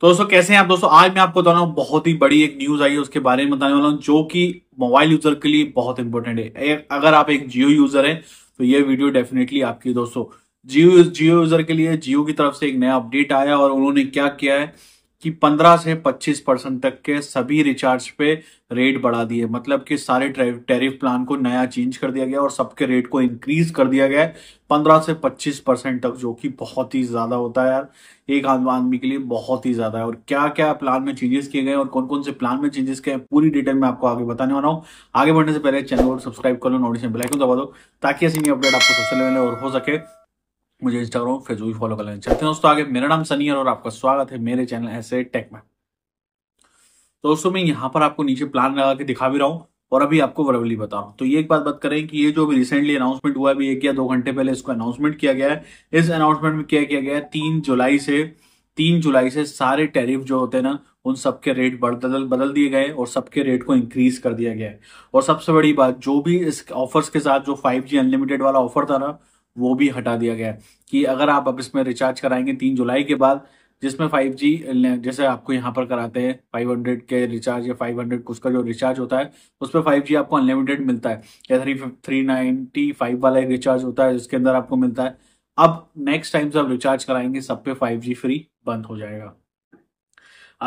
तो दोस्तों कैसे हैं आप दोस्तों आज मैं आपको बता रहा हूँ बहुत ही बड़ी एक न्यूज आई है उसके बारे में बताने वाला हूँ जो कि मोबाइल यूजर के लिए बहुत इंपॉर्टेंट है अगर आप एक जियो यूजर हैं तो ये वीडियो डेफिनेटली आपकी दोस्तों जियो जियो यूजर के लिए जियो की तरफ से एक नया अपडेट आया और उन्होंने क्या किया है कि 15 से 25 परसेंट तक के सभी रिचार्ज पे रेट बढ़ा दिए मतलब कि सारे टैरिफ प्लान को नया चेंज कर दिया गया और सबके रेट को इंक्रीज कर दिया गया है 15 से 25 परसेंट तक जो कि बहुत ही ज़्यादा होता है यार एक आम आदमी के लिए बहुत ही ज़्यादा है और क्या क्या प्लान में चेंजेस किए गए और कौन कौन से प्लान में चेंजेस किए पूरी डिटेल में आपको आगे बताने वाला हूँ आगे बढ़ने से पहले चैनल को सब्सक्राइब कर लो नोटिस बेलाइकन दबा दो ताकि ऐसी अपडेट आपको सबसे मिले और हो सके मुझे इंस्टाग्राम फेसबुक फॉलो कर लेना चाहते हैं दोस्तों आगे मेरा नाम है और आपका स्वागत है मेरे चैनल ऐसे टेक में तो दोस्तों मैं यहाँ पर आपको नीचे प्लान लगा के दिखा भी रहा हूँ और अभी आपको वरवली बता रहा हूँ तो ये एक बात बात करें कि ये जो अभी रिसेंटली अनाउंसमेंट हुआ है अभी एक या दो घंटे पहले इसको अनाउंसमेंट किया गया है इस अनाउंसमेंट में क्या किया गया है तीन जुलाई से तीन जुलाई से सारे टैरिफ जो होते हैं ना उन सबके रेट बदल बदल दिए गए और सबके रेट को इंक्रीज कर दिया गया है और सबसे बड़ी बात जो भी इस ऑफर्स के साथ जो 5G अनलिमिटेड वाला ऑफर था ना वो भी हटा दिया गया है कि अगर आप अब इसमें रिचार्ज कराएंगे तीन जुलाई के बाद जिसमें 5G जैसे आपको यहाँ पर कराते हैं 500 के रिचार्ज या 500 कुछ का जो रिचार्ज होता है उस पर फाइव आपको अनलिमिटेड मिलता है या थ्री थ्री नाइनटी फाइव वाला रिचार्ज होता है जिसके अंदर आपको मिलता है अब नेक्स्ट टाइम से आप रिचार्ज कराएंगे सब पे 5G फ्री बंद हो जाएगा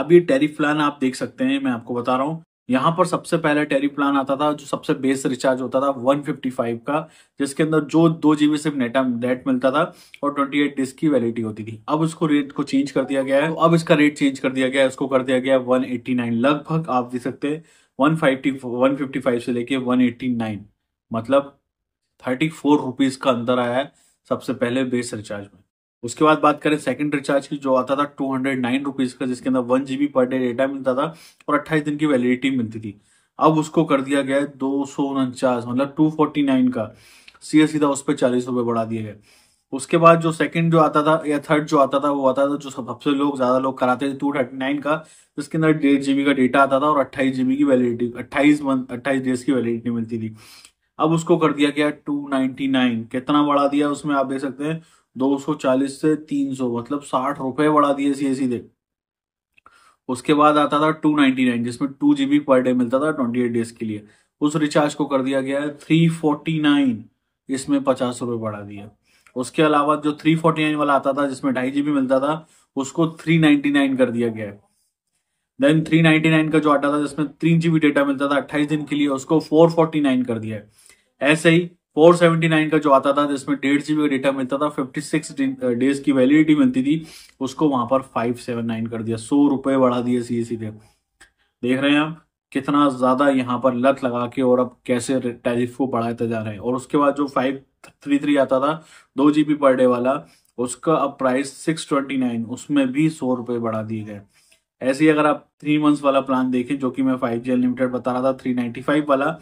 अब ये टेरिफ प्लान आप देख सकते हैं मैं आपको बता रहा हूँ यहाँ पर सबसे पहले टेरी प्लान आता था जो सबसे बेस रिचार्ज होता था 155 का जिसके अंदर जो दो जीबी सिर्फ नेटा नेट मिलता था और 28 डिस्क की वैलिडिटी होती थी अब उसको रेट को चेंज कर दिया गया है तो अब इसका रेट चेंज कर दिया गया है उसको कर दिया गया 189 लगभग आप देख सकते वन फिफ्टी फाइव से लेके नाइन मतलब थर्टी फोर रुपीज का अंदर आया है सबसे पहले बेस रिचार्ज में उसके बाद बात करें सेकंड रिचार्ज की जो आता था टू हंड्रेड नाइन रुपीज का जिसके अंदर one GB per day data मिलता था और अट्ठाईस दिन की वैलिडिटी मिलती थी अब उसको कर दिया गया दो सौ उनचास मतलब टू फोर्टी नाइन का सीधा सीधा उस पर चालीस रुपये बढ़ा दिया गया उसके बाद जो सेकंड जो आता था या थर्ड जो आता था वो आता था जो सबसे लोग ज्यादा लोग कराते थे टू थर्टी नाइन का जिसके अंदर डेढ़ जीबी का डेटा आता था और अट्ठाईस जीबी की वैलिडिटी अट्ठाईस मंथ अट्ठाईस डेज की वैलिडिटी मिलती थी अब उसको कर दिया गया टू नाइनटी नाइन कितना बढ़ा दिया उसमें आप देख सकते हैं 240 से 300 मतलब साठ रुपए बढ़ा दिए सीधे सीधे उसके बाद आता था 299 जिसमें टू जीबी पर डे मिलता था 28 डेज के लिए उस रिचार्ज को कर दिया गया है नाइन इसमें पचास रुपए बढ़ा दिया उसके अलावा जो 349 वाला आता था जिसमें ढाई जीबी मिलता था उसको 399 कर दिया गया है देन 399 का जो आता था जिसमें तीन जीबी डेटा मिलता था अट्ठाईस दिन के लिए उसको 449 कर दिया है ऐसे ही 479 का जो आता था जिसमें डेढ़ जीबी का डेटा मिलता था 56 डेज की वैलिडिटी मिलती थी उसको वहां पर 579 कर दिया सौ रुपए बढ़ा दिए सीधे सीधे देख रहे हैं आप कितना ज्यादा यहाँ पर लत लगा के और अब कैसे टैरिफ को बढ़ाते जा रहे हैं और उसके बाद जो फाइव थ्री थ्री आता था दो जीबी पर डे वाला उसका अब प्राइस सिक्स ट्वेंटी नाइन उसमें भी सौ रुपये बढ़ा दिए गए ऐसे ही अगर आप थ्री मंथ्स वाला प्लान देखें जो कि मैं फाइव जी अनलिमिटेड बता रहा था थ्री नाइन्टी फाइव वाला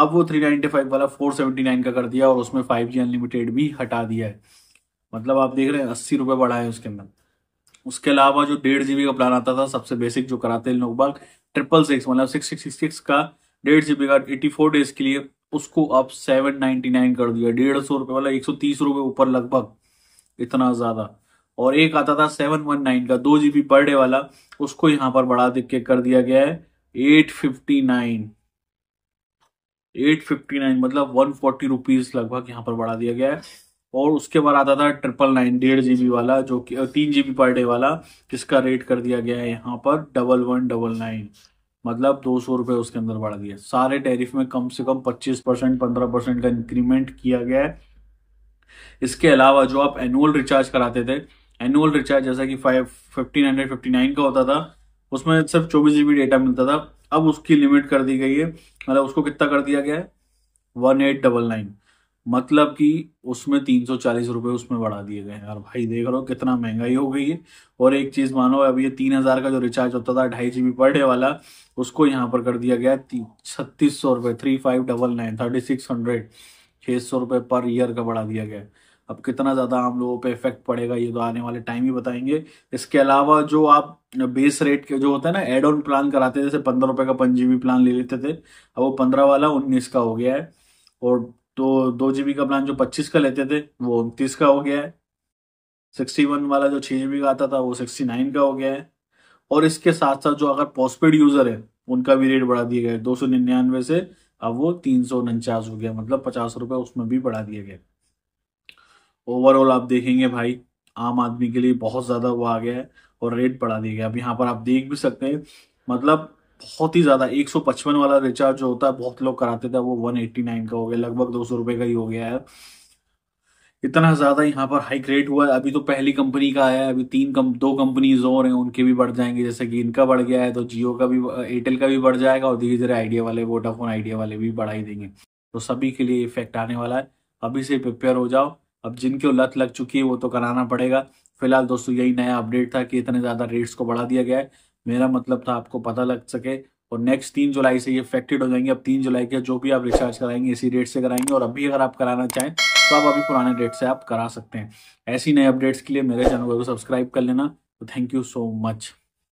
अब वो 395 वाला 479 का कर दिया और उसमें 5G अनलिमिटेड भी हटा दिया है मतलब आप देख रहे हैं अस्सी रुपये बढ़ा है उसके अंदर उसके अलावा जो डेढ़ जीबी का प्लान आता था सबसे बेसिक जो कराते हैं लोग बाग ट्रिपल सिक्स मतलब सिक्स सिक्स सिक्स का डेढ़ जीबी का एटी फोर डेज के लिए उसको अब सेवन नाइन्टी नाइन कर दिया डेढ़ सौ रुपये वाला एक सौ तीस रुपये ऊपर लगभग इतना ज़्यादा और एक आता था सेवन वन नाइन का दो जीबी पर डे वाला उसको यहाँ पर बढ़ा दिख के कर दिया गया है eight fifty nine eight fifty nine मतलब वन फोर्टी रुपीज लगभग यहाँ पर बढ़ा दिया गया है और उसके बाद आता था ट्रिपल नाइन डेढ़ जी वाला जो कि तीन जी पर डे वाला जिसका रेट कर दिया गया है यहाँ पर डबल वन डबल नाइन मतलब दो सौ रुपये उसके अंदर बढ़ा दिया सारे टैरिफ में कम से कम पच्चीस परसेंट पंद्रह परसेंट का इंक्रीमेंट किया गया है इसके अलावा जो आप एनुअल रिचार्ज कराते थे एनुअल रिचार्ज जैसा कि five fifteen hundred fifty nine का होता था उसमें सिर्फ चौबीस जीबी डेटा मिलता था अब उसकी लिमिट कर दी गई है मतलब उसको कितना कर दिया गया है वन एट डबल नाइन मतलब कि उसमें तीन सौ चालीस रुपये उसमें बढ़ा दिए गए हैं और भाई देख रहे हो कितना महंगाई हो गई है और एक चीज़ मानो अब ये तीन हज़ार का जो रिचार्ज होता था ढाई जी बी पर डे वाला उसको यहाँ पर कर दिया गया छत्तीस सौ रुपये three five double nine thirty six hundred छः सौ रुपये पर ईयर का बढ़ा दिया गया है अब कितना ज़्यादा हम लोगों पे इफेक्ट पड़ेगा ये तो आने वाले टाइम ही बताएंगे इसके अलावा जो आप बेस रेट के जो होता है ना एड ऑन प्लान कराते थे जैसे पंद्रह रुपए का पन जी प्लान ले लेते थे अब वो पंद्रह वाला उन्नीस का हो गया है और तो दो जी का प्लान जो पच्चीस का लेते थे वो उनतीस का हो गया है सिक्सटी वन वाला जो छः जी का आता था वो सिक्सटी नाइन का हो गया है और इसके साथ साथ जो अगर पोस्टपेड यूज़र है उनका भी रेट बढ़ा दिया गया है दो सौ निन्यानवे से अब वो तीन सौ उनचास हो गया मतलब पचास रुपये उसमें भी बढ़ा दिया गया ओवरऑल आप देखेंगे भाई आम आदमी के लिए बहुत ज़्यादा वो आ गया है और रेट बढ़ा दिया गया अब यहाँ पर आप देख भी सकते हैं मतलब बहुत ही ज़्यादा 155 वाला रिचार्ज जो होता है बहुत लोग कराते थे वो 189 का हो गया लगभग दो सौ रुपए का ही हो गया है इतना ज़्यादा यहाँ पर हाई रेट हुआ है अभी तो पहली कंपनी का आया है अभी तीन कम दो कंपनीज और हैं उनके भी बढ़ जाएंगे जैसे कि इनका बढ़ गया है तो जियो का भी एयरटेल का भी बढ़ जाएगा और धीरे धीरे आइडिया वाले वोडाफोन आइडिया वाले भी बढ़ा ही देंगे तो सभी के लिए इफेक्ट आने वाला है अभी से प्रिपेयर हो जाओ अब जिनकी लत लग चुकी है वो तो कराना पड़ेगा फिलहाल दोस्तों यही नया अपडेट था कि इतने ज़्यादा रेट्स को बढ़ा दिया गया है मेरा मतलब था आपको पता लग सके और नेक्स्ट तीन जुलाई से ये इफेक्टेड हो जाएंगे अब तीन जुलाई के जो भी आप रिचार्ज कराएंगे इसी रेट से कराएंगे और अभी अगर आप कराना चाहें तो आप अभी पुराने रेट से आप करा सकते हैं ऐसी नए अपडेट्स के लिए मेरे चैनल को सब्सक्राइब कर लेना तो थैंक यू सो मच